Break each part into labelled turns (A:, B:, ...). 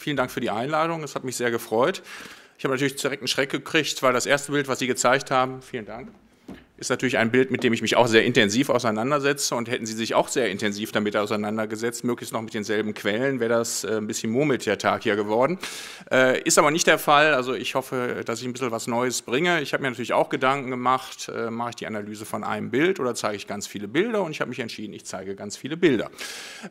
A: Vielen Dank für die Einladung. Es hat mich sehr gefreut. Ich habe natürlich direkt einen Schreck gekriegt, weil das erste Bild, was Sie gezeigt haben, vielen Dank ist natürlich ein Bild, mit dem ich mich auch sehr intensiv auseinandersetze. Und hätten Sie sich auch sehr intensiv damit auseinandergesetzt, möglichst noch mit denselben Quellen, wäre das äh, ein bisschen Murmeltiertag hier geworden. Äh, ist aber nicht der Fall. Also ich hoffe, dass ich ein bisschen was Neues bringe. Ich habe mir natürlich auch Gedanken gemacht, äh, mache ich die Analyse von einem Bild oder zeige ich ganz viele Bilder? Und ich habe mich entschieden, ich zeige ganz viele Bilder.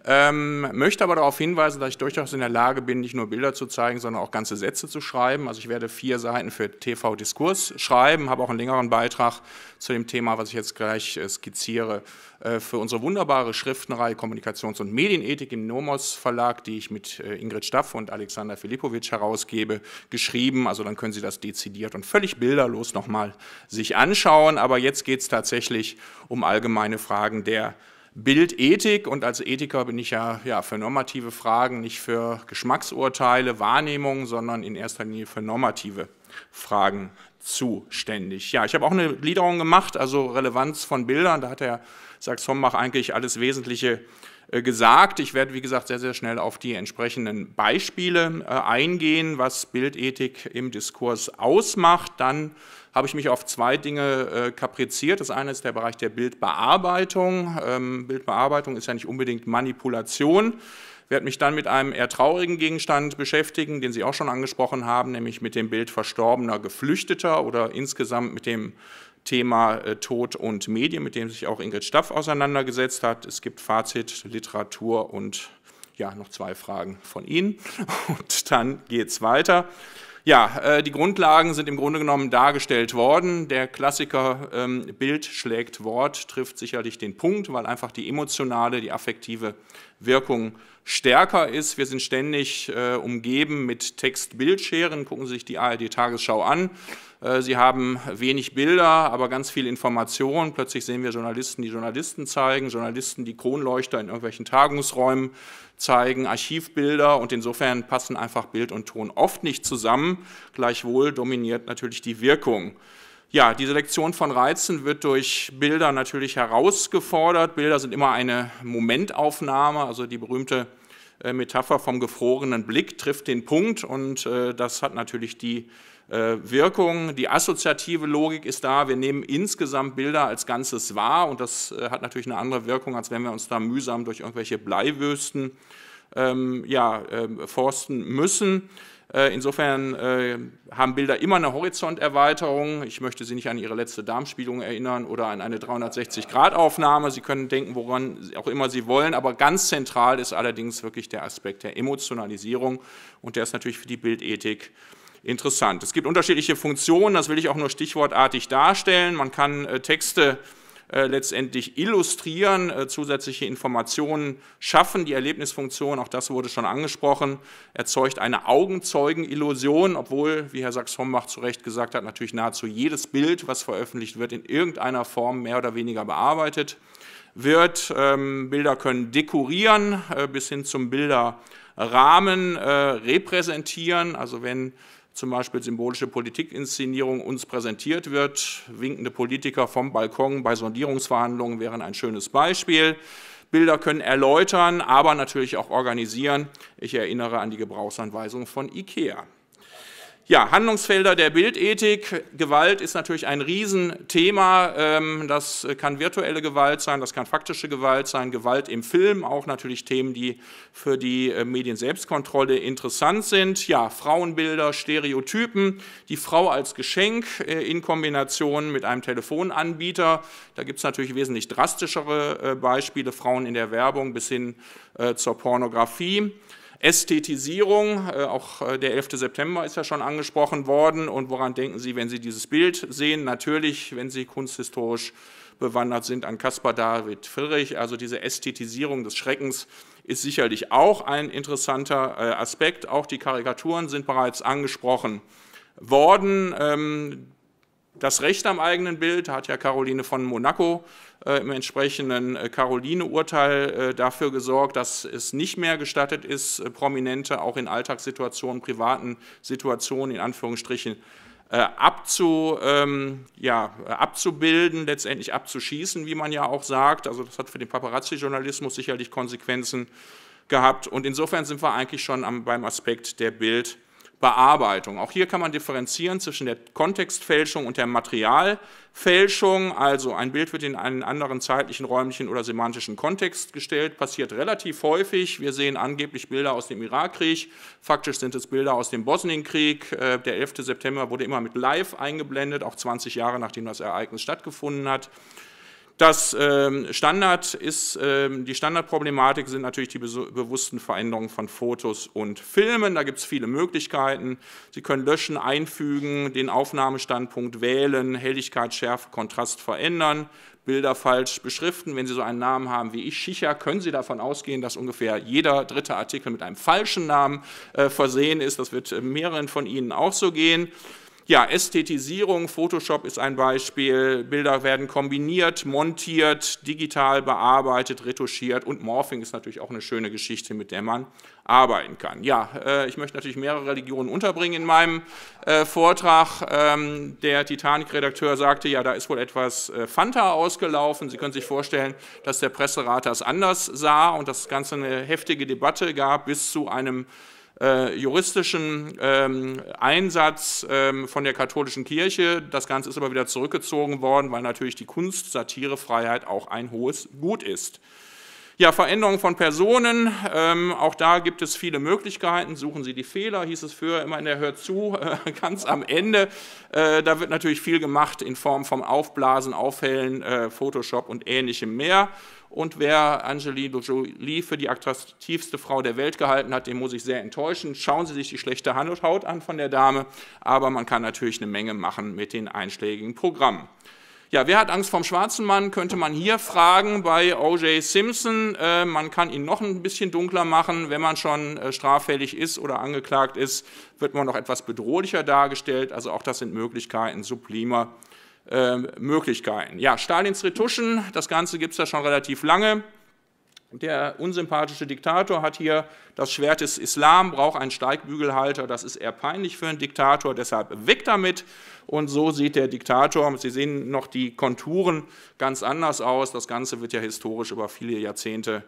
A: Ähm, möchte aber darauf hinweisen, dass ich durchaus in der Lage bin, nicht nur Bilder zu zeigen, sondern auch ganze Sätze zu schreiben. Also ich werde vier Seiten für TV Diskurs schreiben, habe auch einen längeren Beitrag zu dem dem Thema, was ich jetzt gleich äh, skizziere, äh, für unsere wunderbare Schriftenreihe Kommunikations- und Medienethik im Nomos Verlag, die ich mit äh, Ingrid Staff und Alexander Filipowitsch herausgebe, geschrieben. Also dann können Sie das dezidiert und völlig bilderlos nochmal sich anschauen. Aber jetzt geht es tatsächlich um allgemeine Fragen der Bildethik und als Ethiker bin ich ja, ja für normative Fragen, nicht für Geschmacksurteile, Wahrnehmungen, sondern in erster Linie für normative Fragen zuständig. Ja, ich habe auch eine Gliederung gemacht, also Relevanz von Bildern, da hat der Sachs-Hombach eigentlich alles Wesentliche äh, gesagt. Ich werde, wie gesagt, sehr, sehr schnell auf die entsprechenden Beispiele äh, eingehen, was Bildethik im Diskurs ausmacht. Dann habe ich mich auf zwei Dinge äh, kapriziert. Das eine ist der Bereich der Bildbearbeitung. Ähm, Bildbearbeitung ist ja nicht unbedingt Manipulation Ich werde mich dann mit einem eher traurigen Gegenstand beschäftigen, den Sie auch schon angesprochen haben, nämlich mit dem Bild verstorbener Geflüchteter oder insgesamt mit dem Thema äh, Tod und Medien, mit dem sich auch Ingrid Staff auseinandergesetzt hat. Es gibt Fazit, Literatur und ja, noch zwei Fragen von Ihnen. Und dann geht's weiter. Ja, äh, die Grundlagen sind im Grunde genommen dargestellt worden. Der Klassiker ähm, Bild schlägt Wort trifft sicherlich den Punkt, weil einfach die emotionale, die affektive Wirkung stärker ist. Wir sind ständig äh, umgeben mit Text-Bildscheren. Gucken Sie sich die ARD-Tagesschau an. Äh, sie haben wenig Bilder, aber ganz viel Information. Plötzlich sehen wir Journalisten, die Journalisten zeigen, Journalisten, die Kronleuchter in irgendwelchen Tagungsräumen zeigen, Archivbilder und insofern passen einfach Bild und Ton oft nicht zusammen. Gleichwohl dominiert natürlich die Wirkung. Ja, die Selektion von Reizen wird durch Bilder natürlich herausgefordert. Bilder sind immer eine Momentaufnahme, also die berühmte äh, Metapher vom gefrorenen Blick trifft den Punkt und äh, das hat natürlich die äh, Wirkung. Die assoziative Logik ist da, wir nehmen insgesamt Bilder als Ganzes wahr und das äh, hat natürlich eine andere Wirkung, als wenn wir uns da mühsam durch irgendwelche Bleiwüsten ähm, ja, äh, forsten müssen. Äh, insofern äh, haben Bilder immer eine Horizonterweiterung. Ich möchte Sie nicht an Ihre letzte Darmspielung erinnern oder an eine 360-Grad-Aufnahme. Sie können denken, woran auch immer Sie wollen, aber ganz zentral ist allerdings wirklich der Aspekt der Emotionalisierung und der ist natürlich für die Bildethik äh, interessant. Es gibt unterschiedliche Funktionen, das will ich auch nur stichwortartig darstellen. Man kann äh, Texte äh, letztendlich illustrieren, äh, zusätzliche Informationen schaffen. Die Erlebnisfunktion, auch das wurde schon angesprochen, erzeugt eine Augenzeugenillusion, obwohl, wie Herr Sachs-Hombach zu Recht gesagt hat, natürlich nahezu jedes Bild, was veröffentlicht wird, in irgendeiner Form mehr oder weniger bearbeitet wird. Ähm, Bilder können dekorieren, äh, bis hin zum Bilderrahmen äh, repräsentieren. Also wenn zum Beispiel symbolische Politikinszenierung uns präsentiert wird. Winkende Politiker vom Balkon bei Sondierungsverhandlungen wären ein schönes Beispiel. Bilder können erläutern, aber natürlich auch organisieren. Ich erinnere an die Gebrauchsanweisung von IKEA. Ja, Handlungsfelder der Bildethik. Gewalt ist natürlich ein Riesenthema. Ähm, das kann virtuelle Gewalt sein, das kann faktische Gewalt sein, Gewalt im Film, auch natürlich Themen, die für die äh, Medienselbstkontrolle interessant sind. Ja, Frauenbilder, Stereotypen, die Frau als Geschenk äh, in Kombination mit einem Telefonanbieter. Da gibt es natürlich wesentlich drastischere äh, Beispiele, Frauen in der Werbung bis hin zur Pornografie. Ästhetisierung, äh, auch äh, der 11. September ist ja schon angesprochen worden. Und woran denken Sie, wenn Sie dieses Bild sehen? Natürlich, wenn Sie kunsthistorisch bewandert sind, an Caspar David Friedrich. Also diese Ästhetisierung des Schreckens ist sicherlich auch ein interessanter äh, Aspekt. Auch die Karikaturen sind bereits angesprochen worden. Ähm, das Recht am eigenen Bild hat ja Caroline von Monaco äh, im entsprechenden äh, Caroline-Urteil äh, dafür gesorgt, dass es nicht mehr gestattet ist, äh, Prominente auch in Alltagssituationen, privaten Situationen in Anführungsstrichen äh, abzu, ähm, ja, abzubilden, letztendlich abzuschießen, wie man ja auch sagt. Also das hat für den Paparazzi-Journalismus sicherlich Konsequenzen gehabt. Und insofern sind wir eigentlich schon am, beim Aspekt der Bild- Bearbeitung. Auch hier kann man differenzieren zwischen der Kontextfälschung und der Materialfälschung. Also ein Bild wird in einen anderen zeitlichen, räumlichen oder semantischen Kontext gestellt, passiert relativ häufig. Wir sehen angeblich Bilder aus dem Irakkrieg, faktisch sind es Bilder aus dem Bosnienkrieg. Äh, der 11. September wurde immer mit Live eingeblendet, auch 20 Jahre nachdem das Ereignis stattgefunden hat. Das ähm, Standard ist, ähm, die Standardproblematik sind natürlich die bewussten Veränderungen von Fotos und Filmen. Da gibt es viele Möglichkeiten. Sie können löschen, einfügen, den Aufnahmestandpunkt wählen, Helligkeit, Schärfe, Kontrast verändern, Bilder falsch beschriften. Wenn Sie so einen Namen haben wie ich, Schicher, können Sie davon ausgehen, dass ungefähr jeder dritte Artikel mit einem falschen Namen äh, versehen ist. Das wird äh, mehreren von Ihnen auch so gehen. Ja, Ästhetisierung, Photoshop ist ein Beispiel, Bilder werden kombiniert, montiert, digital bearbeitet, retuschiert und Morphing ist natürlich auch eine schöne Geschichte, mit der man arbeiten kann. Ja, äh, ich möchte natürlich mehrere Religionen unterbringen in meinem äh, Vortrag. Ähm, der Titanic-Redakteur sagte, ja, da ist wohl etwas äh, Fanta ausgelaufen. Sie können sich vorstellen, dass der Presserat das anders sah und das Ganze eine heftige Debatte gab bis zu einem äh, juristischen ähm, Einsatz ähm, von der katholischen Kirche. Das Ganze ist aber wieder zurückgezogen worden, weil natürlich die Kunst, Satirefreiheit auch ein hohes Gut ist. Ja, Veränderung von Personen, ähm, auch da gibt es viele Möglichkeiten. Suchen Sie die Fehler, hieß es früher immer in der Hör zu, äh, ganz am Ende. Äh, da wird natürlich viel gemacht in Form von Aufblasen, Aufhellen, äh, Photoshop und ähnlichem mehr. Und wer Angelina Jolie für die attraktivste Frau der Welt gehalten hat, den muss ich sehr enttäuschen. Schauen Sie sich die schlechte Haut an von der Dame, aber man kann natürlich eine Menge machen mit den einschlägigen Programmen. Ja, wer hat Angst vom schwarzen Mann, könnte man hier fragen bei O.J. Simpson. Äh, man kann ihn noch ein bisschen dunkler machen. Wenn man schon äh, straffällig ist oder angeklagt ist, wird man noch etwas bedrohlicher dargestellt. Also auch das sind Möglichkeiten sublimer äh, Möglichkeiten. Ja, Stalins Retuschen, das Ganze gibt es ja schon relativ lange. Der unsympathische Diktator hat hier das Schwert des Islam, braucht einen Steigbügelhalter. Das ist eher peinlich für einen Diktator, deshalb weg damit. Und so sieht der Diktator, Sie sehen noch die Konturen ganz anders aus. Das Ganze wird ja historisch über viele Jahrzehnte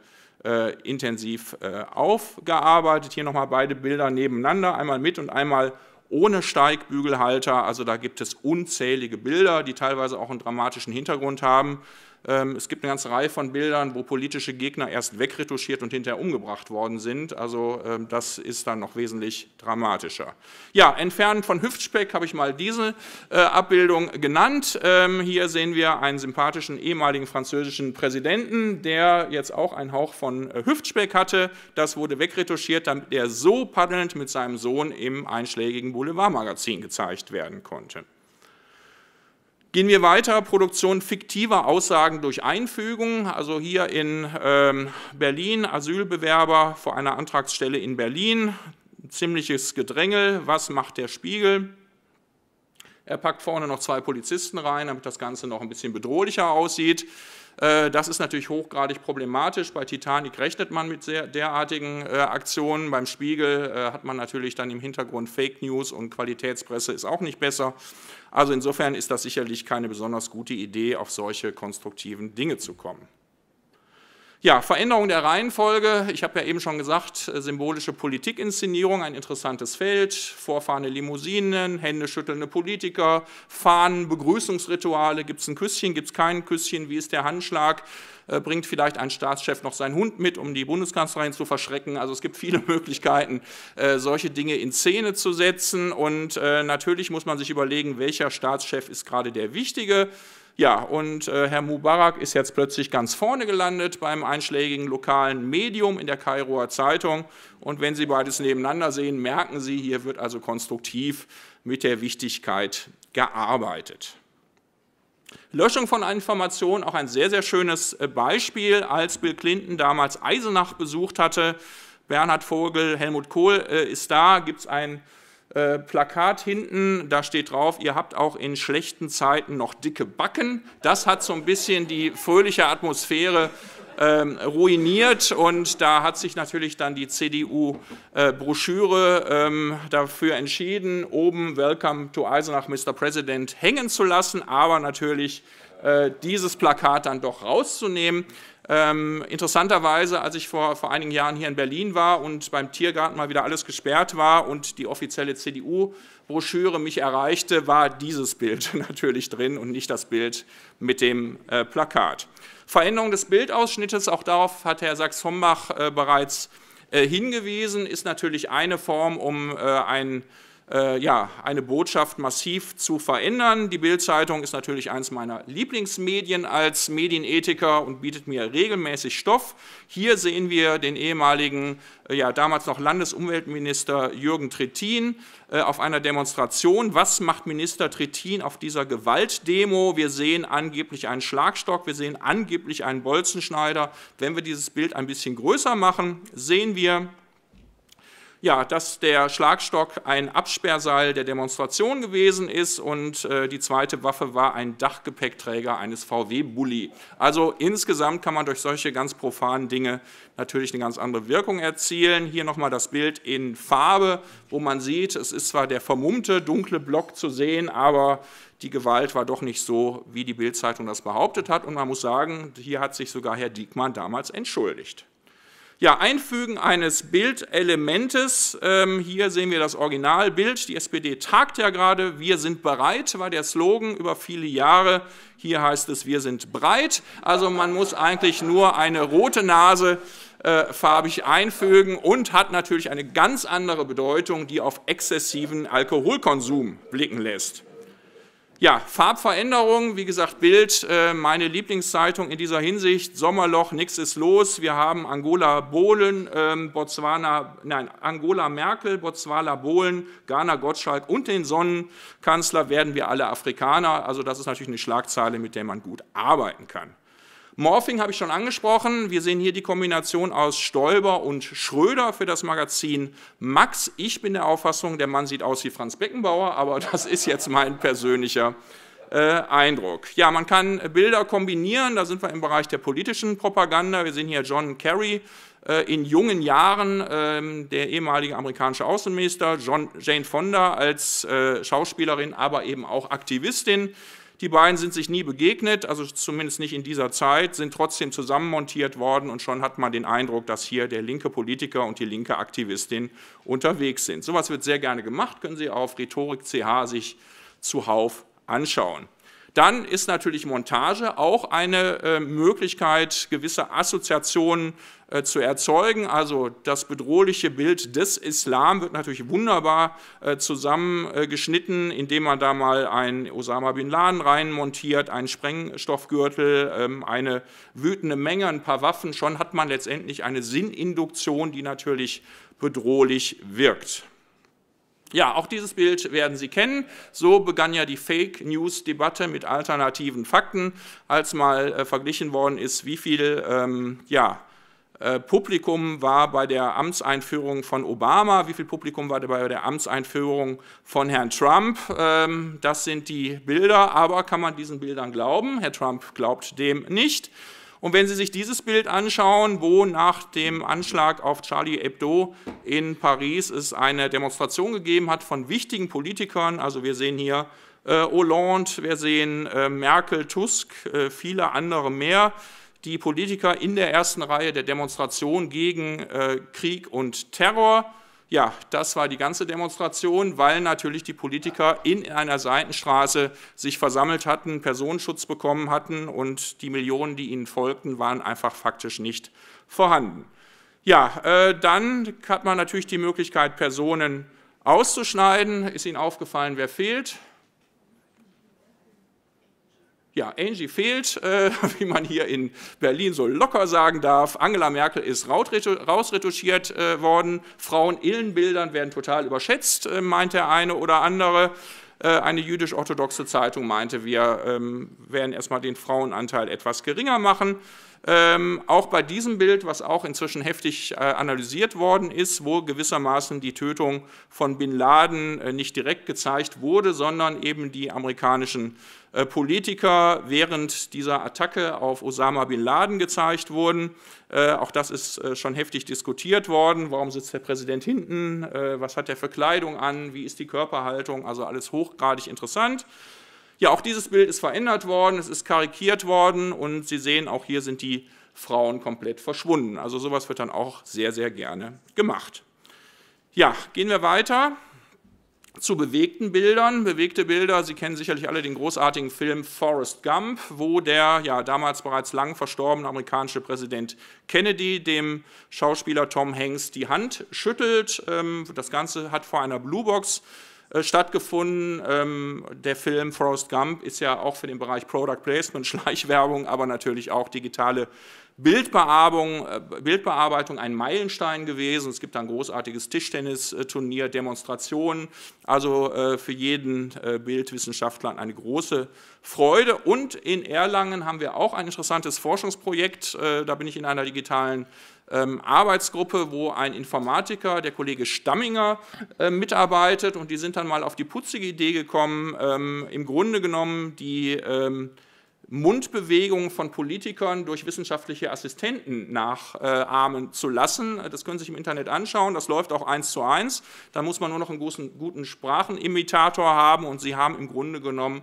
A: äh, intensiv äh, aufgearbeitet. Hier nochmal beide Bilder nebeneinander, einmal mit und einmal ohne Steigbügelhalter. Also da gibt es unzählige Bilder, die teilweise auch einen dramatischen Hintergrund haben. Ähm, es gibt eine ganze Reihe von Bildern, wo politische Gegner erst wegretuschiert und hinterher umgebracht worden sind. Also ähm, das ist dann noch wesentlich dramatischer. Ja, entfernen von Hüftspeck habe ich mal diese äh, Abbildung genannt. Ähm, hier sehen wir einen sympathischen ehemaligen französischen Präsidenten, der jetzt auch einen Hauch von äh, Hüftspeck hatte. Das wurde wegretuschiert, damit er so paddelnd mit seinem Sohn im einschlägigen Boulevardmagazin gezeigt werden konnte. Gehen wir weiter, Produktion fiktiver Aussagen durch Einfügung. Also hier in ähm, Berlin, Asylbewerber vor einer Antragsstelle in Berlin. ziemliches Gedrängel. Was macht der Spiegel? Er packt vorne noch zwei Polizisten rein, damit das Ganze noch ein bisschen bedrohlicher aussieht. Äh, das ist natürlich hochgradig problematisch. Bei Titanic rechnet man mit derartigen äh, Aktionen. Beim Spiegel äh, hat man natürlich dann im Hintergrund Fake News und Qualitätspresse ist auch nicht besser. Also insofern ist das sicherlich keine besonders gute Idee, auf solche konstruktiven Dinge zu kommen. Ja, Veränderung der Reihenfolge. Ich habe ja eben schon gesagt, äh, symbolische Politikinszenierung, ein interessantes Feld. Vorfahrende Limousinen, händeschüttelnde Politiker, Fahnen, Begrüßungsrituale. Gibt es ein Küsschen, gibt es kein Küsschen? Wie ist der Handschlag? Äh, bringt vielleicht ein Staatschef noch seinen Hund mit, um die Bundeskanzlerin zu verschrecken? Also es gibt viele Möglichkeiten, äh, solche Dinge in Szene zu setzen. Und natürlich muss man sich überlegen, welcher Staatschef ist gerade der Wichtige. Ja, und äh, Herr Mubarak ist jetzt plötzlich ganz vorne gelandet beim einschlägigen lokalen Medium in der Kairoer Zeitung. Und wenn Sie beides nebeneinander sehen, merken Sie, hier wird also konstruktiv mit der Wichtigkeit gearbeitet. Löschung von Informationen, auch ein sehr, sehr schönes äh, Beispiel, als Bill Clinton damals Eisenach besucht hatte. Bernhard Vogel, Helmut Kohl äh, ist da, gibt es ein äh, Plakat hinten, da steht drauf, ihr habt auch in schlechten Zeiten noch dicke Backen. Das hat so ein bisschen die fröhliche Atmosphäre ähm, ruiniert und da hat sich natürlich dann die CDU-Broschüre äh, ähm, dafür entschieden, oben Welcome to Eisenach, Mr. President hängen zu lassen, aber natürlich äh, dieses Plakat dann doch rauszunehmen. Ähm, interessanterweise, als ich vor, vor einigen Jahren hier in Berlin war und beim Tiergarten mal wieder alles gesperrt war und die offizielle CDU-Broschüre mich erreichte, war dieses Bild natürlich drin und nicht das Bild mit dem äh, Plakat. Veränderung des Bildausschnittes, auch darauf hat Herr Sachs-Hombach äh, bereits äh, hingewiesen, ist natürlich eine Form, um äh, ein äh, ja, eine Botschaft massiv zu verändern. Die Bildzeitung ist natürlich eines meiner Lieblingsmedien als Medienethiker und bietet mir regelmäßig Stoff. Hier sehen wir den ehemaligen, äh, ja, damals noch Landesumweltminister Jürgen Trittin äh, auf einer Demonstration. Was macht Minister Trittin auf dieser Gewaltdemo? Wir sehen angeblich einen Schlagstock, wir sehen angeblich einen Bolzenschneider. Wenn wir dieses Bild ein bisschen größer machen, sehen wir, ja, dass der Schlagstock ein Absperrseil der Demonstration gewesen ist und äh, die zweite Waffe war ein Dachgepäckträger eines VW-Bully. Also insgesamt kann man durch solche ganz profanen Dinge natürlich eine ganz andere Wirkung erzielen. Hier nochmal das Bild in Farbe, wo man sieht, es ist zwar der vermummte dunkle Block zu sehen, aber die Gewalt war doch nicht so, wie die Bildzeitung das behauptet hat. Und man muss sagen, hier hat sich sogar Herr Diekmann damals entschuldigt. Ja, Einfügen eines Bildelementes. Ähm, hier sehen wir das Originalbild. Die SPD tagt ja gerade. Wir sind bereit, war der Slogan über viele Jahre. Hier heißt es, wir sind breit. Also man muss eigentlich nur eine rote Nase äh, farbig einfügen und hat natürlich eine ganz andere Bedeutung, die auf exzessiven Alkoholkonsum blicken lässt. Ja, Farbveränderung, wie gesagt, Bild, äh, meine Lieblingszeitung in dieser Hinsicht, Sommerloch, nichts ist los. Wir haben Angola Bohlen, ähm, Botswana, nein, Angola Merkel, Botswana Bohlen, Ghana Gottschalk und den Sonnenkanzler werden wir alle Afrikaner. Also das ist natürlich eine Schlagzeile, mit der man gut arbeiten kann. Morphing habe ich schon angesprochen. Wir sehen hier die Kombination aus Stolber und Schröder für das Magazin Max. Ich bin der Auffassung, der Mann sieht aus wie Franz Beckenbauer, aber das ist jetzt mein persönlicher äh, Eindruck. Ja, man kann Bilder kombinieren. Da sind wir im Bereich der politischen Propaganda. Wir sehen hier John Kerry äh, in jungen Jahren, äh, der ehemalige amerikanische Außenminister, John, Jane Fonda als äh, Schauspielerin, aber eben auch Aktivistin. Die beiden sind sich nie begegnet, also zumindest nicht in dieser Zeit, sind trotzdem zusammenmontiert worden und schon hat man den Eindruck, dass hier der linke Politiker und die linke Aktivistin unterwegs sind. Sowas wird sehr gerne gemacht, können Sie auf Rhetorik.ch sich zuhauf anschauen. Dann ist natürlich Montage auch eine äh, Möglichkeit, gewisse Assoziationen äh, zu erzeugen. Also das bedrohliche Bild des Islam wird natürlich wunderbar äh, zusammengeschnitten, indem man da mal einen Osama bin Laden reinmontiert, einen Sprengstoffgürtel, ähm, eine wütende Menge, ein paar Waffen. Schon hat man letztendlich eine Sinninduktion, die natürlich bedrohlich wirkt. Ja, auch dieses Bild werden Sie kennen. So begann ja die Fake-News-Debatte mit alternativen Fakten, als mal äh, verglichen worden ist, wie viel ähm, ja, äh, Publikum war bei der Amtseinführung von Obama, wie viel Publikum war bei der Amtseinführung von Herrn Trump. Ähm, das sind die Bilder, aber kann man diesen Bildern glauben? Herr Trump glaubt dem nicht. Und wenn Sie sich dieses Bild anschauen, wo nach dem Anschlag auf Charlie Hebdo in Paris es eine Demonstration gegeben hat von wichtigen Politikern, also wir sehen hier äh, Hollande, wir sehen äh, Merkel, Tusk, äh, viele andere mehr, die Politiker in der ersten Reihe der Demonstration gegen äh, Krieg und Terror, ja, das war die ganze Demonstration, weil natürlich die Politiker in einer Seitenstraße sich versammelt hatten, Personenschutz bekommen hatten und die Millionen, die ihnen folgten, waren einfach faktisch nicht vorhanden. Ja, äh, dann hat man natürlich die Möglichkeit, Personen auszuschneiden. Ist Ihnen aufgefallen, wer fehlt? Ja, Angie fehlt, äh, wie man hier in Berlin so locker sagen darf. Angela Merkel ist rausretuschiert äh, worden. Frauen in Bildern werden total überschätzt, äh, meint der eine oder andere. Äh, eine jüdisch-orthodoxe Zeitung meinte, wir ähm, werden erstmal den Frauenanteil etwas geringer machen. Ähm, auch bei diesem Bild, was auch inzwischen heftig äh, analysiert worden ist, wo gewissermaßen die Tötung von Bin Laden äh, nicht direkt gezeigt wurde, sondern eben die amerikanischen äh, Politiker während dieser Attacke auf Osama Bin Laden gezeigt wurden. Äh, auch das ist äh, schon heftig diskutiert worden. Warum sitzt der Präsident hinten? Äh, was hat er für Kleidung an? Wie ist die Körperhaltung? Also alles hochgradig interessant. Ja, auch dieses Bild ist verändert worden, es ist karikiert worden und Sie sehen, auch hier sind die Frauen komplett verschwunden. Also sowas wird dann auch sehr, sehr gerne gemacht. Ja, gehen wir weiter zu bewegten Bildern. Bewegte Bilder, Sie kennen sicherlich alle den großartigen Film Forrest Gump, wo der ja damals bereits lang verstorbene amerikanische Präsident Kennedy dem Schauspieler Tom Hanks die Hand schüttelt. Ähm, das Ganze hat vor einer Blue Bluebox äh, stattgefunden. Ähm, der Film Forrest Gump ist ja auch für den Bereich Product Placement, Schleichwerbung, aber natürlich auch digitale Bildbearbeitung, äh, Bildbearbeitung ein Meilenstein gewesen. Es gibt ein großartiges Tischtennisturnier, Demonstrationen. Also äh, für jeden äh, Bildwissenschaftler eine große Freude. Und in Erlangen haben wir auch ein interessantes Forschungsprojekt. Äh, da bin ich in einer digitalen ähm, Arbeitsgruppe, wo ein Informatiker, der Kollege Stamminger, ähm, mitarbeitet und die sind dann mal auf die putzige Idee gekommen, ähm, im Grunde genommen die Mundbewegungen von Politikern durch wissenschaftliche Assistenten nachahmen zu lassen. Das können Sie sich im Internet anschauen. Das läuft auch eins zu eins. Da muss man nur noch einen großen, guten Sprachenimitator haben und Sie haben im Grunde genommen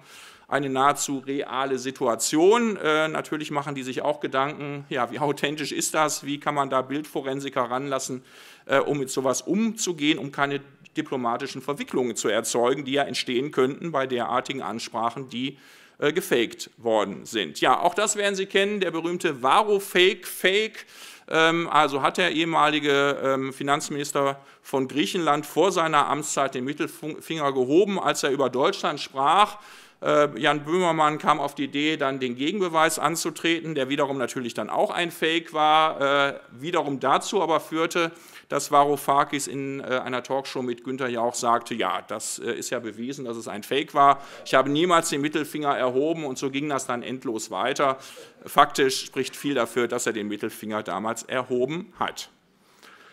A: eine nahezu reale Situation. Äh, natürlich machen die sich auch Gedanken, ja, wie authentisch ist das? Wie kann man da Bildforensiker ranlassen, äh, um mit sowas umzugehen, um keine diplomatischen Verwicklungen zu erzeugen, die ja entstehen könnten bei derartigen Ansprachen, die äh, gefaked worden sind. Ja, auch das werden Sie kennen, der berühmte varo Fake. fake ähm, also hat der ehemalige ähm, Finanzminister von Griechenland vor seiner Amtszeit den Mittelfinger gehoben, als er über Deutschland sprach. Äh, Jan Böhmermann kam auf die Idee, dann den Gegenbeweis anzutreten, der wiederum natürlich dann auch ein Fake war, äh, wiederum dazu aber führte, dass Varoufakis in äh, einer Talkshow mit Günther Jauch sagte, ja, das ist ja bewiesen, dass es ein Fake war. Ich habe niemals den Mittelfinger erhoben und so ging das dann endlos weiter. Faktisch spricht viel dafür, dass er den Mittelfinger damals erhoben hat.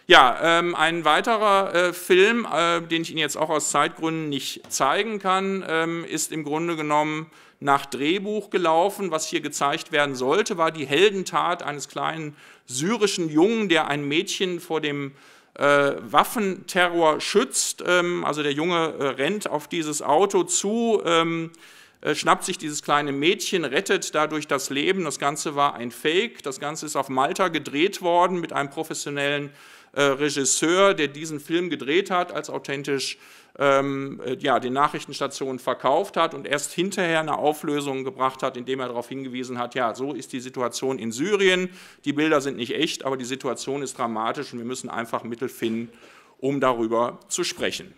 A: Ja, ähm, ein weiterer äh, Film, äh, den ich Ihnen jetzt auch aus Zeitgründen nicht zeigen kann, ähm, ist im Grunde genommen nach Drehbuch gelaufen. Was hier gezeigt werden sollte, war die Heldentat eines kleinen syrischen Jungen, der ein Mädchen vor dem äh, Waffenterror schützt. Ähm, also der Junge äh, rennt auf dieses Auto zu ähm, äh, schnappt sich dieses kleine Mädchen, rettet dadurch das Leben. Das Ganze war ein Fake. Das Ganze ist auf Malta gedreht worden mit einem professionellen äh, Regisseur, der diesen Film gedreht hat, als authentisch ähm, äh, ja, den Nachrichtenstationen verkauft hat und erst hinterher eine Auflösung gebracht hat, indem er darauf hingewiesen hat, ja, so ist die Situation in Syrien, die Bilder sind nicht echt, aber die Situation ist dramatisch und wir müssen einfach Mittel finden, um darüber zu sprechen.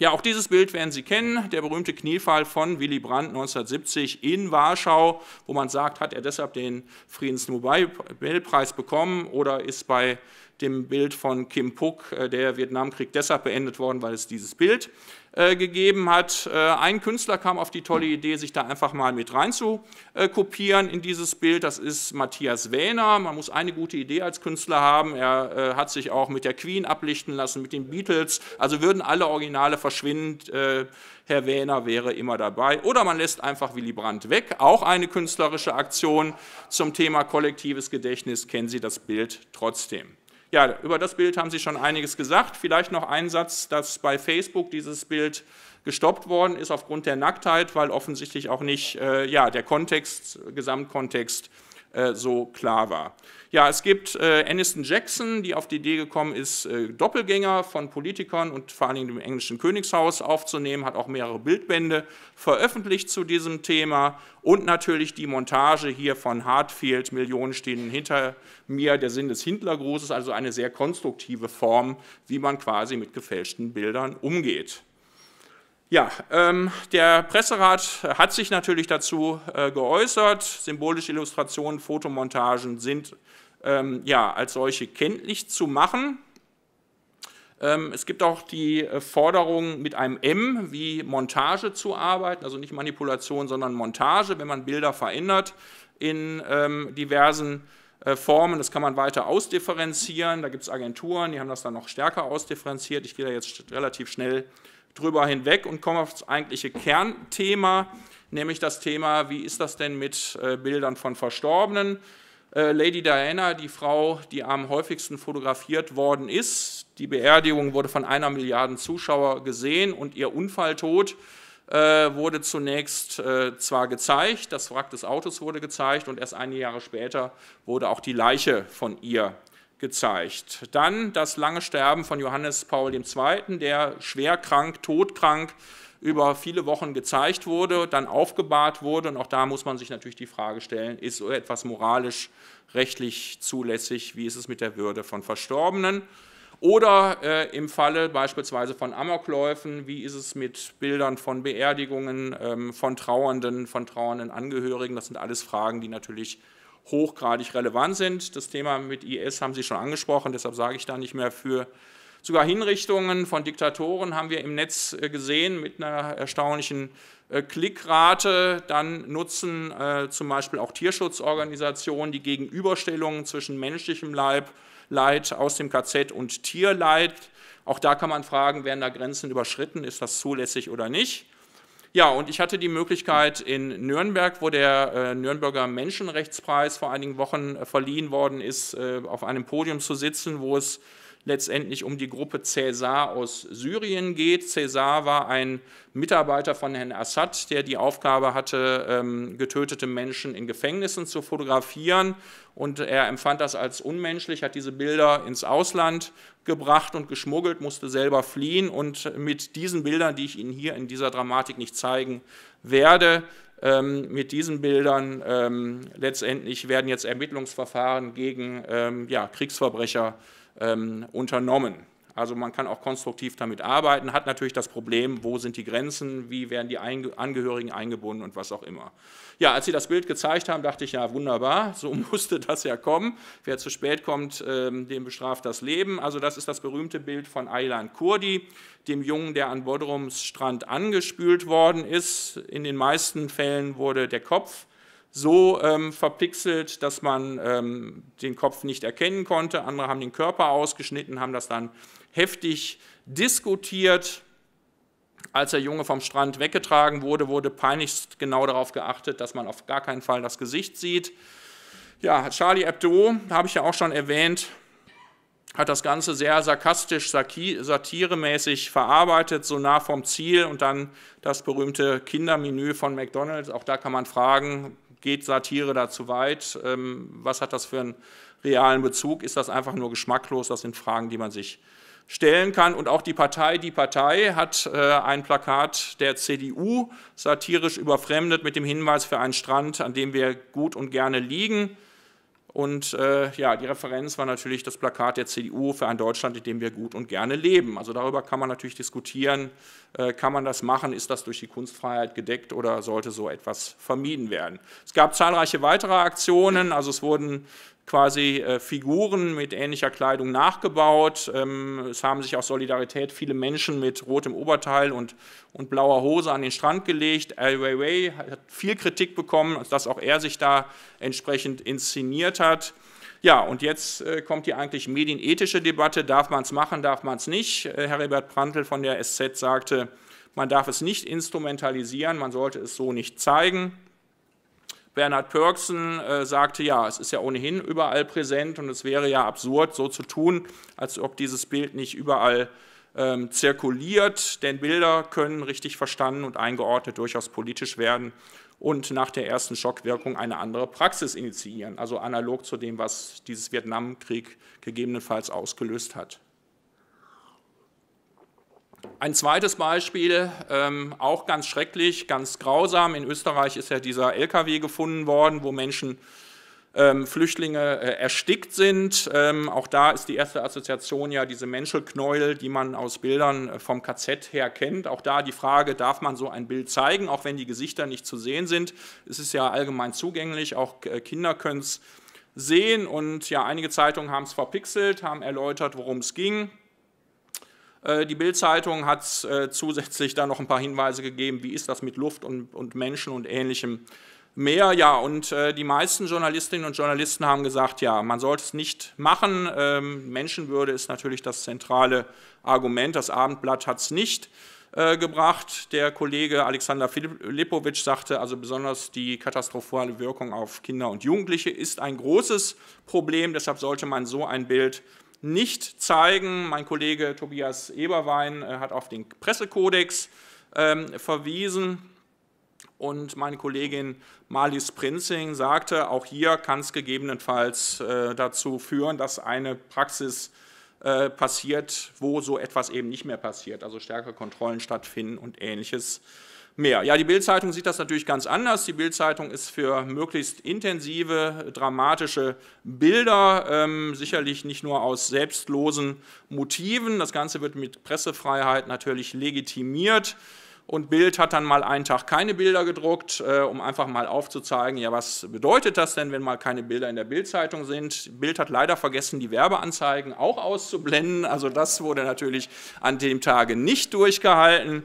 A: Ja, auch dieses Bild werden Sie kennen, der berühmte Kniefall von Willy Brandt 1970 in Warschau, wo man sagt, hat er deshalb den Friedensnobelpreis bekommen oder ist bei dem Bild von Kim Puk, äh, der Vietnamkrieg deshalb beendet worden, weil es dieses Bild äh, gegeben hat. Äh, ein Künstler kam auf die tolle Idee, sich da einfach mal mit rein zu kopieren in dieses Bild. Das ist Matthias Wähner. Man muss eine gute Idee als Künstler haben. Er hat sich auch mit der Queen ablichten lassen, mit den Beatles. Also würden alle Originale verschwinden. Herr Wähner wäre immer dabei. Oder man lässt einfach Willy Brandt weg. Auch eine künstlerische Aktion zum Thema kollektives Gedächtnis. Kennen Sie das Bild trotzdem. Ja, über das Bild haben Sie schon einiges gesagt. Vielleicht noch ein Satz, dass bei Facebook dieses Bild gestoppt worden ist aufgrund der Nacktheit, weil offensichtlich auch nicht äh, ja, der Kontext, Gesamtkontext äh, so klar war. Ja, es gibt äh, Aniston Jackson, die auf die Idee gekommen ist, äh, Doppelgänger von Politikern und vor allen Dingen dem englischen Königshaus aufzunehmen, hat auch mehrere Bildbände veröffentlicht zu diesem Thema und natürlich die Montage hier von Hartfield, Millionen stehen hinter mir, der Sinn des Hindlergrußes, also eine sehr konstruktive Form, wie man quasi mit gefälschten Bildern umgeht. Ja, ähm, der Presserat hat sich natürlich dazu äh, geäußert. Symbolische Illustrationen, Fotomontagen sind ähm, ja, als solche kenntlich zu machen. Ähm, es gibt auch die äh, Forderung, mit einem M wie Montage zu arbeiten, also nicht Manipulation, sondern Montage, wenn man Bilder verändert in ähm, diversen äh, Formen. Das kann man weiter ausdifferenzieren. Da gibt es Agenturen, die haben das dann noch stärker ausdifferenziert. Ich gehe da jetzt relativ schnell drüber hinweg und komme aufs eigentliche Kernthema, nämlich das Thema, wie ist das denn mit äh, Bildern von Verstorbenen? Äh, Lady Diana, die Frau, die am häufigsten fotografiert worden ist, die Beerdigung wurde von einer Milliarde Zuschauer gesehen und ihr Unfalltod äh, wurde zunächst äh, zwar gezeigt, das Wrack des Autos wurde gezeigt und erst einige Jahre später wurde auch die Leiche von ihr gezeigt. Dann das lange Sterben von Johannes Paul II., der schwer krank, todkrank über viele Wochen gezeigt wurde, dann aufgebahrt wurde. Und auch da muss man sich natürlich die Frage stellen, ist so etwas moralisch, rechtlich zulässig? Wie ist es mit der Würde von Verstorbenen? Oder äh, im Falle beispielsweise von Amokläufen, wie ist es mit Bildern von Beerdigungen, ähm, von Trauernden, von trauernden Angehörigen? Das sind alles Fragen, die natürlich hochgradig relevant sind. Das Thema mit IS haben Sie schon angesprochen, deshalb sage ich da nicht mehr für. Sogar Hinrichtungen von Diktatoren haben wir im Netz äh, gesehen mit einer erstaunlichen äh, Klickrate. Dann nutzen äh, zum Beispiel auch Tierschutzorganisationen die Gegenüberstellungen zwischen menschlichem Leib, Leid aus dem KZ und Tierleid. Auch da kann man fragen, werden da Grenzen überschritten, ist das zulässig oder nicht. Ja, und ich hatte die Möglichkeit in Nürnberg, wo der äh, Nürnberger Menschenrechtspreis vor einigen Wochen äh, verliehen worden ist, äh, auf einem Podium zu sitzen, wo es letztendlich um die Gruppe Cäsar aus Syrien geht. Cäsar war ein Mitarbeiter von Herrn Assad, der die Aufgabe hatte, ähm, getötete Menschen in Gefängnissen zu fotografieren. Und er empfand das als unmenschlich, hat diese Bilder ins Ausland gebracht und geschmuggelt, musste selber fliehen. Und mit diesen Bildern, die ich Ihnen hier in dieser Dramatik nicht zeigen werde, ähm, mit diesen Bildern ähm, letztendlich werden jetzt Ermittlungsverfahren gegen ähm, ja, Kriegsverbrecher ähm, unternommen. Also man kann auch konstruktiv damit arbeiten, hat natürlich das Problem, wo sind die Grenzen, wie werden die Angehörigen eingebunden und was auch immer. Ja, als Sie das Bild gezeigt haben, dachte ich, ja, wunderbar, so musste das ja kommen. Wer zu spät kommt, ähm, dem bestraft das Leben. Also das ist das berühmte Bild von Aylan Kurdi, dem Jungen, der an Bodrums Strand angespült worden ist. In den meisten Fällen wurde der Kopf so ähm, verpixelt, dass man ähm, den Kopf nicht erkennen konnte. Andere haben den Körper ausgeschnitten, haben das dann heftig diskutiert. Als der Junge vom Strand weggetragen wurde, wurde peinlichst genau darauf geachtet, dass man auf gar keinen Fall das Gesicht sieht. Ja, Charlie Hebdo, habe ich ja auch schon erwähnt, hat das Ganze sehr sarkastisch, satiremäßig verarbeitet, so nah vom Ziel und dann das berühmte Kindermenü von McDonald's. Auch da kann man fragen, geht Satire da zu weit? Ähm, was hat das für einen realen Bezug? Ist das einfach nur geschmacklos? Das sind Fragen, die man sich stellen kann. Und auch die Partei, die Partei hat äh, ein Plakat der CDU satirisch überfremdet mit dem Hinweis für einen Strand, an dem wir gut und gerne liegen. Und äh, ja, die Referenz war natürlich das Plakat der CDU für ein Deutschland, in dem wir gut und gerne leben. Also darüber kann man natürlich diskutieren. Äh, kann man das machen? Ist das durch die Kunstfreiheit gedeckt oder sollte so etwas vermieden werden? Es gab zahlreiche weitere Aktionen. Also es wurden quasi äh, Figuren mit ähnlicher Kleidung nachgebaut. Ähm, es haben sich aus Solidarität viele Menschen mit rotem Oberteil und, und blauer Hose an den Strand gelegt. Ai Weiwei hat viel Kritik bekommen, dass auch er sich da entsprechend inszeniert hat. Ja, und jetzt äh, kommt die eigentlich medienethische Debatte. Darf man es machen, darf man es nicht? Äh, Herbert Prantl von der SZ sagte, man darf es nicht instrumentalisieren, man sollte es so nicht zeigen. Bernhard Pörksen äh, sagte, ja, es ist ja ohnehin überall präsent und es wäre ja absurd, so zu tun, als ob dieses Bild nicht überall ähm, zirkuliert, denn Bilder können richtig verstanden und eingeordnet durchaus politisch werden und nach der ersten Schockwirkung eine andere Praxis initiieren, also analog zu dem, was dieses Vietnamkrieg gegebenenfalls ausgelöst hat. Ein zweites Beispiel, ähm, auch ganz schrecklich, ganz grausam. In Österreich ist ja dieser LKW gefunden worden, wo Menschen, ähm, Flüchtlinge äh, erstickt sind. Ähm, auch da ist die erste Assoziation ja diese Menschelknäuel, die man aus Bildern äh, vom KZ her kennt. Auch da die Frage, darf man so ein Bild zeigen, auch wenn die Gesichter nicht zu sehen sind. Es ist ja allgemein zugänglich, auch äh, Kinder können es sehen. Und ja, einige Zeitungen haben es verpixelt, haben erläutert, worum es ging. Äh, die Bild-Zeitung hat äh, zusätzlich da noch ein paar Hinweise gegeben, wie ist das mit Luft und, und Menschen und ähnlichem mehr. Ja, und äh, die meisten Journalistinnen und Journalisten haben gesagt, ja, man sollte es nicht machen. Ähm, Menschenwürde ist natürlich das zentrale Argument. Das Abendblatt hat es nicht gebracht. Der Kollege Alexander Lipovic sagte, also besonders die katastrophale Wirkung auf Kinder und Jugendliche ist ein großes Problem, deshalb sollte man so ein Bild nicht zeigen. Mein Kollege Tobias Eberwein äh, hat auf den Pressekodex ähm, verwiesen. Und meine Kollegin Marlies Prinzing sagte, auch hier kann es gegebenenfalls äh, dazu führen, dass eine Praxis äh, passiert, wo so etwas eben nicht mehr passiert, also stärkere Kontrollen stattfinden und Ähnliches mehr. Ja, die Bildzeitung sieht das natürlich ganz anders. Die Bildzeitung ist für möglichst intensive, dramatische Bilder, ähm, sicherlich nicht nur aus selbstlosen Motiven. Das Ganze wird mit Pressefreiheit natürlich legitimiert. Und Bild hat dann mal einen Tag keine Bilder gedruckt, äh, um einfach mal aufzuzeigen, ja, was bedeutet das denn, wenn mal keine Bilder in der Bildzeitung sind? Bild hat leider vergessen, die Werbeanzeigen auch auszublenden. Also das wurde natürlich an dem Tage nicht durchgehalten.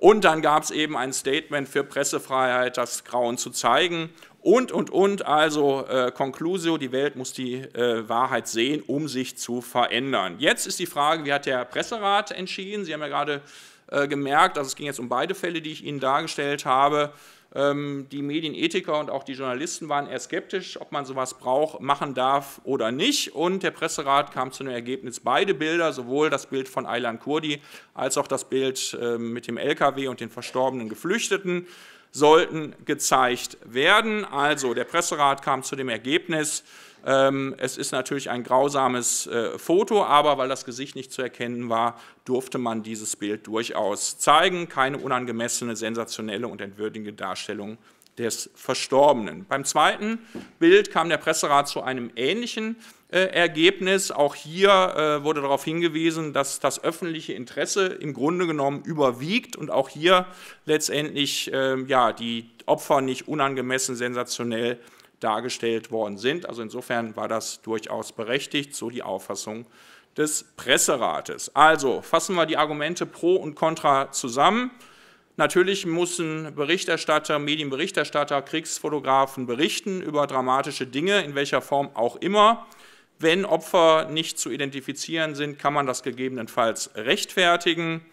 A: Und dann gab es eben ein Statement für Pressefreiheit, das Grauen zu zeigen. Und, und, und, also äh, Conclusio, die Welt muss die äh, Wahrheit sehen, um sich zu verändern. Jetzt ist die Frage, wie hat der Presserat entschieden? Sie haben ja gerade äh, gemerkt, also es ging jetzt um beide Fälle, die ich Ihnen dargestellt habe. Ähm, die Medienethiker und auch die Journalisten waren eher skeptisch, ob man sowas braucht, machen darf oder nicht. Und der Presserat kam zu dem Ergebnis, beide Bilder, sowohl das Bild von Aylan Kurdi als auch das Bild ähm, mit dem LKW und den verstorbenen Geflüchteten, sollten gezeigt werden. Also der Presserat kam zu dem Ergebnis, ähm, es ist natürlich ein grausames äh, Foto, aber weil das Gesicht nicht zu erkennen war, durfte man dieses Bild durchaus zeigen. Keine unangemessene, sensationelle und entwürdige Darstellung des Verstorbenen. Beim zweiten Bild kam der Presserat zu einem ähnlichen äh, Ergebnis. Auch hier äh, wurde darauf hingewiesen, dass das öffentliche Interesse im Grunde genommen überwiegt und auch hier letztendlich äh, ja, die Opfer nicht unangemessen sensationell dargestellt worden sind. Also insofern war das durchaus berechtigt, so die Auffassung des Presserates. Also fassen wir die Argumente pro und contra zusammen. Natürlich müssen Berichterstatter, Medienberichterstatter, Kriegsfotografen berichten über dramatische Dinge, in welcher Form auch immer. Wenn Opfer nicht zu identifizieren sind, kann man das gegebenenfalls rechtfertigen.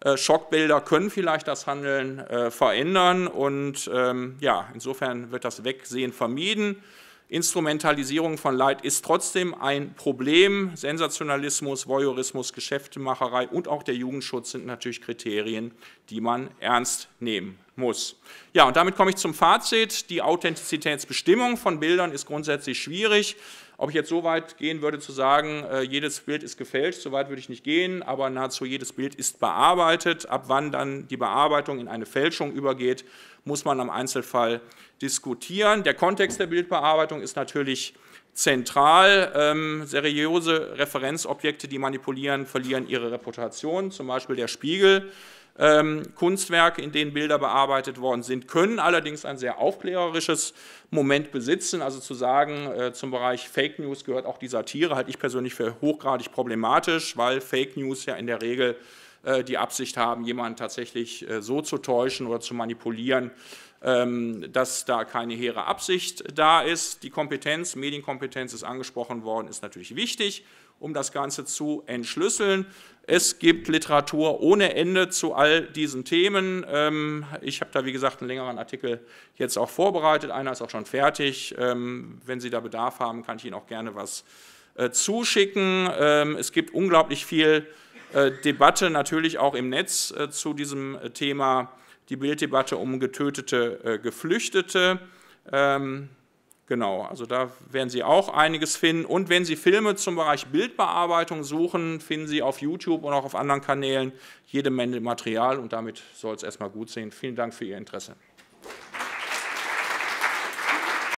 A: Äh, Schockbilder können vielleicht das Handeln äh, verändern und ähm, ja, insofern wird das Wegsehen vermieden. Instrumentalisierung von Leid ist trotzdem ein Problem. Sensationalismus, Voyeurismus, Geschäftemacherei und auch der Jugendschutz sind natürlich Kriterien, die man ernst nehmen muss. Ja, und damit komme ich zum Fazit. Die Authentizitätsbestimmung von Bildern ist grundsätzlich schwierig. Ob ich jetzt so weit gehen würde zu sagen, äh, jedes Bild ist gefälscht, so weit würde ich nicht gehen, aber nahezu jedes Bild ist bearbeitet. Ab wann dann die Bearbeitung in eine Fälschung übergeht, muss man am Einzelfall diskutieren. Der Kontext der Bildbearbeitung ist natürlich zentral. Ähm, seriöse Referenzobjekte, die manipulieren, verlieren ihre Reputation, zum Beispiel der Spiegel ähm, Kunstwerke, in denen Bilder bearbeitet worden sind, können allerdings ein sehr aufklärerisches Moment besitzen. Also zu sagen, äh, zum Bereich Fake News gehört auch die Satire, halte ich persönlich für hochgradig problematisch, weil Fake News ja in der Regel äh, die Absicht haben, jemanden tatsächlich äh, so zu täuschen oder zu manipulieren, ähm, dass da keine hehre Absicht da ist. Die Kompetenz, Medienkompetenz ist angesprochen worden, ist natürlich wichtig um das Ganze zu entschlüsseln. Es gibt Literatur ohne Ende zu all diesen Themen. Ähm, ich habe da, wie gesagt, einen längeren Artikel jetzt auch vorbereitet. Einer ist auch schon fertig. Ähm, wenn Sie da Bedarf haben, kann ich Ihnen auch gerne was äh, zuschicken. Ähm, es gibt unglaublich viel äh, Debatte, natürlich auch im Netz, äh, zu diesem Thema, die Bilddebatte um getötete Geflüchtete. Genau, also da werden Sie auch einiges finden. Und wenn Sie Filme zum Bereich Bildbearbeitung suchen, finden Sie auf YouTube und auch auf anderen Kanälen jede Menge Material. Und damit soll es erstmal gut sehen. Vielen Dank für Ihr Interesse.